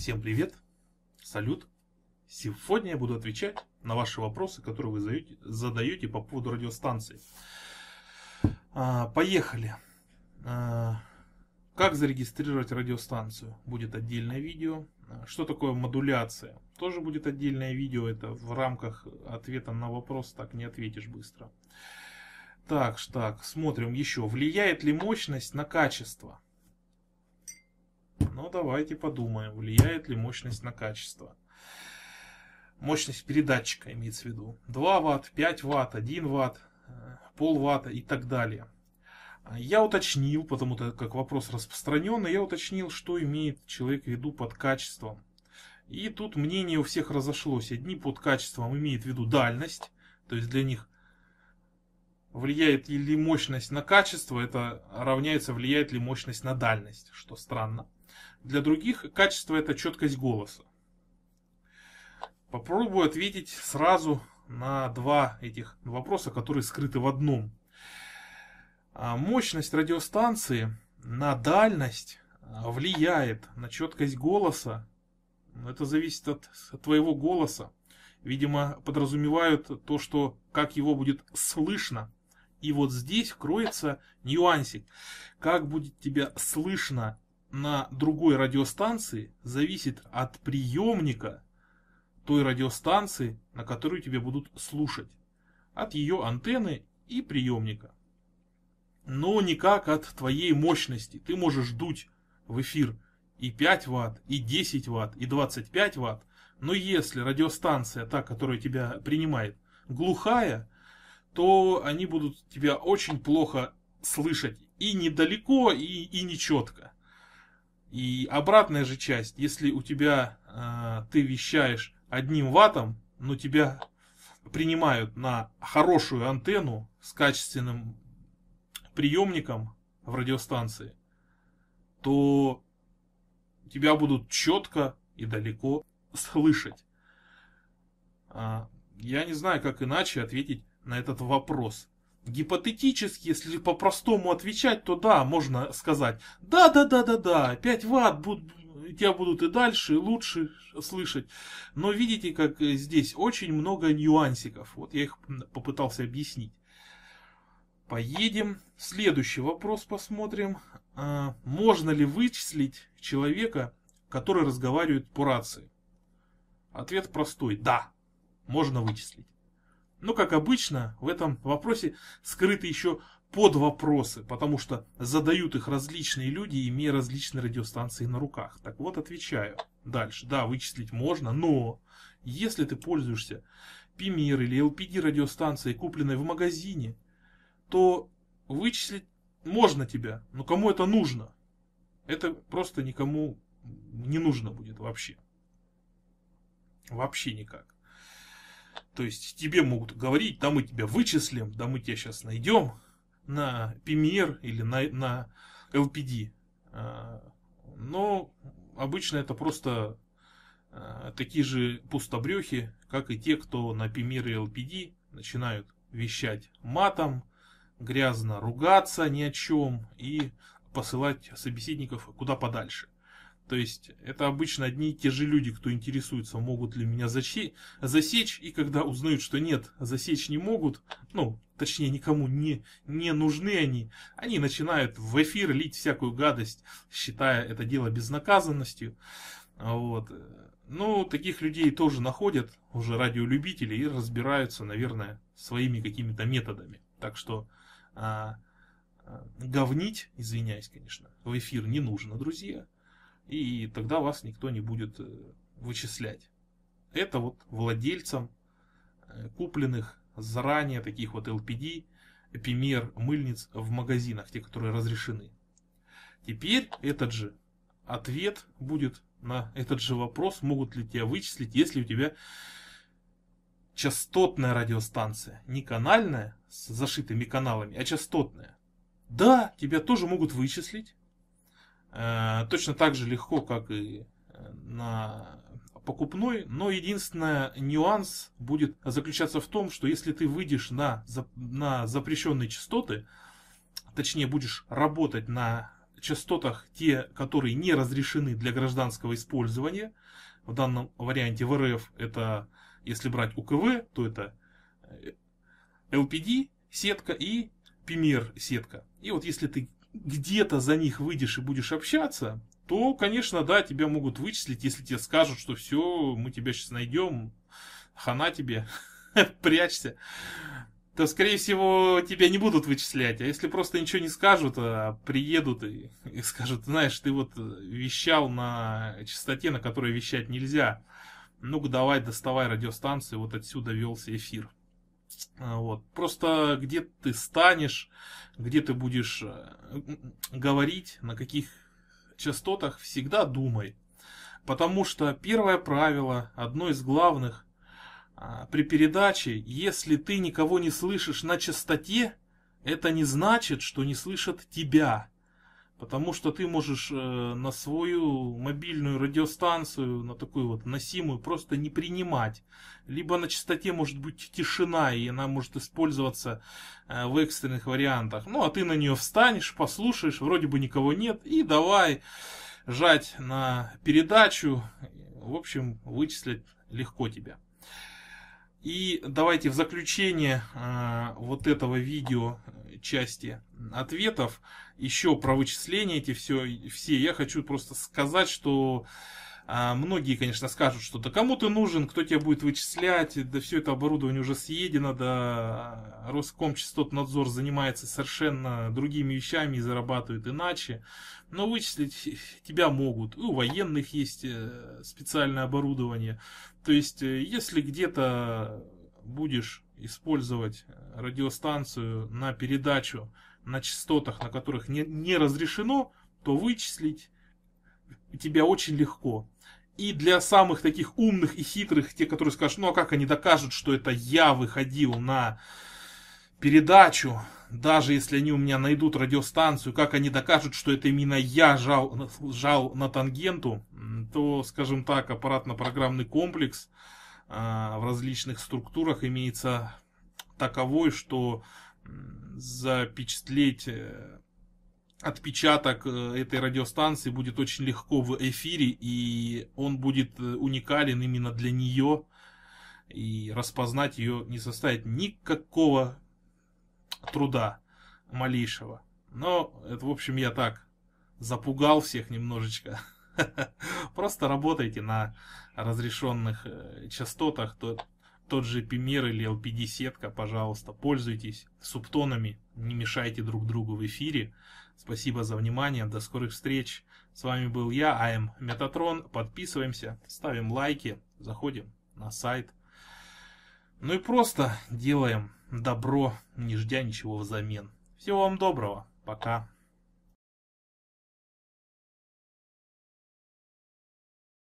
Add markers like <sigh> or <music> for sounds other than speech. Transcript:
Всем привет, салют. Сегодня я буду отвечать на ваши вопросы, которые вы задаете, задаете по поводу радиостанции. А, поехали. А, как зарегистрировать радиостанцию? Будет отдельное видео. А, что такое модуляция? Тоже будет отдельное видео. Это в рамках ответа на вопрос. Так не ответишь быстро. Так, так, смотрим еще. Влияет ли мощность на качество? Но ну, давайте подумаем, влияет ли мощность на качество. Мощность передатчика имеется в виду. 2 Вт, 5 Вт, 1 Вт, пол Вт и так далее. А я уточнил, потому так как вопрос распространенный, я уточнил, что имеет человек в виду под качеством. И тут мнение у всех разошлось. Одни под качеством имеют в виду дальность, то есть для них влияет ли мощность на качество, это равняется влияет ли мощность на дальность, что странно. Для других качество это четкость голоса. Попробую ответить сразу на два этих вопроса, которые скрыты в одном. А, мощность радиостанции на дальность а, влияет на четкость голоса. Ну, это зависит от твоего голоса. Видимо, подразумевают то, что как его будет слышно. И вот здесь кроется нюансик. Как будет тебя слышно на другой радиостанции зависит от приемника той радиостанции, на которую тебе будут слушать, от ее антенны и приемника. Но никак от твоей мощности. Ты можешь дуть в эфир и 5 ватт, и 10 ватт, и 25 ватт. Но если радиостанция, та, которая тебя принимает, глухая, то они будут тебя очень плохо слышать. И недалеко, и, и нечетко. И обратная же часть, если у тебя э, ты вещаешь одним ватом, но тебя принимают на хорошую антенну с качественным приемником в радиостанции, то тебя будут четко и далеко слышать. А, я не знаю, как иначе ответить на этот вопрос. Гипотетически, если по-простому отвечать, то да, можно сказать, да-да-да-да-да, 5 ватт будут тебя будут и дальше, и лучше слышать. Но видите, как здесь очень много нюансиков. Вот я их попытался объяснить. Поедем. Следующий вопрос посмотрим. А, можно ли вычислить человека, который разговаривает по рации? Ответ простой. Да, можно вычислить. Но, ну, как обычно, в этом вопросе скрыты еще под вопросы, потому что задают их различные люди, имея различные радиостанции на руках. Так вот, отвечаю. Дальше. Да, вычислить можно, но если ты пользуешься PMIR или LPD радиостанцией, купленной в магазине, то вычислить можно тебя, но кому это нужно? Это просто никому не нужно будет вообще. Вообще никак. То есть тебе могут говорить, да мы тебя вычислим, да мы тебя сейчас найдем на PMR или на, на LPD. А, но обычно это просто а, такие же пустобрехи, как и те, кто на PMR и LPD начинают вещать матом, грязно ругаться ни о чем и посылать собеседников куда подальше – то есть это обычно одни и те же люди, кто интересуется, могут ли меня зачи- засечь, и когда узнают, что нет, засечь не могут, ну, точнее, никому не, не нужны они, они начинают в эфир лить всякую гадость, считая это дело безнаказанностью. Вот. Ну, таких людей тоже находят, уже радиолюбители, и разбираются, наверное, своими какими-то методами. Так что а, а, говнить, извиняюсь, конечно, в эфир не нужно, друзья и тогда вас никто не будет э, вычислять. Это вот владельцам э, купленных заранее таких вот LPD, эпимер, мыльниц в магазинах, те, которые разрешены. Теперь этот же ответ будет на этот же вопрос, могут ли тебя вычислить, если у тебя частотная радиостанция, не канальная с зашитыми каналами, а частотная. Да, тебя тоже могут вычислить, Э, точно так же легко, как и э, на покупной, но единственный нюанс будет заключаться в том, что если ты выйдешь на, на запрещенные частоты, точнее будешь работать на частотах те, которые не разрешены для гражданского использования, в данном варианте в РФ это, если брать УКВ, то это LPD э, сетка и PMR сетка. И вот если ты где-то за них выйдешь и будешь общаться, то, конечно, да, тебя могут вычислить, если тебе скажут, что все, мы тебя сейчас найдем, хана тебе, <laughs> прячься, то, скорее всего, тебя не будут вычислять. А если просто ничего не скажут, а приедут и, <laughs> и скажут, знаешь, ты вот э, вещал на частоте, на которой вещать нельзя. Ну-ка, давай, доставай радиостанцию, вот отсюда велся эфир. А, вот. Просто где ты станешь, где ты будешь э, говорить, на каких частотах, всегда думай. Потому что первое правило, одно из главных а, при передаче, если ты никого не слышишь на частоте, это не значит, что не слышат тебя. Потому что ты можешь э, на свою мобильную радиостанцию, на такую вот носимую, просто не принимать. Либо на частоте может быть тишина, и она может использоваться э, в экстренных вариантах. Ну, а ты на нее встанешь, послушаешь, вроде бы никого нет, и давай жать на передачу. В общем, вычислить легко тебя. И давайте в заключение э, вот этого видео э, части ответов, еще про вычисления эти все, все, я хочу просто сказать, что а, многие, конечно, скажут, что да кому ты нужен, кто тебя будет вычислять, да все это оборудование уже съедено, да Роскомчастотнадзор занимается совершенно другими вещами и зарабатывает иначе. Но вычислить тебя могут. И у военных есть э, специальное оборудование. То есть, э, если где-то будешь использовать э, радиостанцию на передачу на частотах, на которых не, не разрешено, то вычислить тебя очень легко. И для самых таких умных и хитрых, те, которые скажут, ну а как они докажут, что это я выходил на передачу, даже если они у меня найдут радиостанцию, как они докажут, что это именно я жал, жал на тангенту, то, скажем так, аппаратно-программный комплекс – а, в различных структурах имеется таковой, что запечатлеть э, отпечаток э, этой радиостанции будет очень легко в эфире, и он будет э, уникален именно для нее, и распознать ее не составит никакого труда малейшего. Но это, в общем, я так запугал всех немножечко. <laughs> <laughs> Просто работайте на разрешенных э, частотах, то, тот же Пимир или LPD сетка, пожалуйста, пользуйтесь субтонами, не мешайте друг другу в эфире. Спасибо за внимание, до скорых встреч. С вами был я, АМ Метатрон. Подписываемся, ставим лайки, заходим на сайт. Ну и просто делаем добро, не ждя ничего взамен. Всего вам доброго, пока.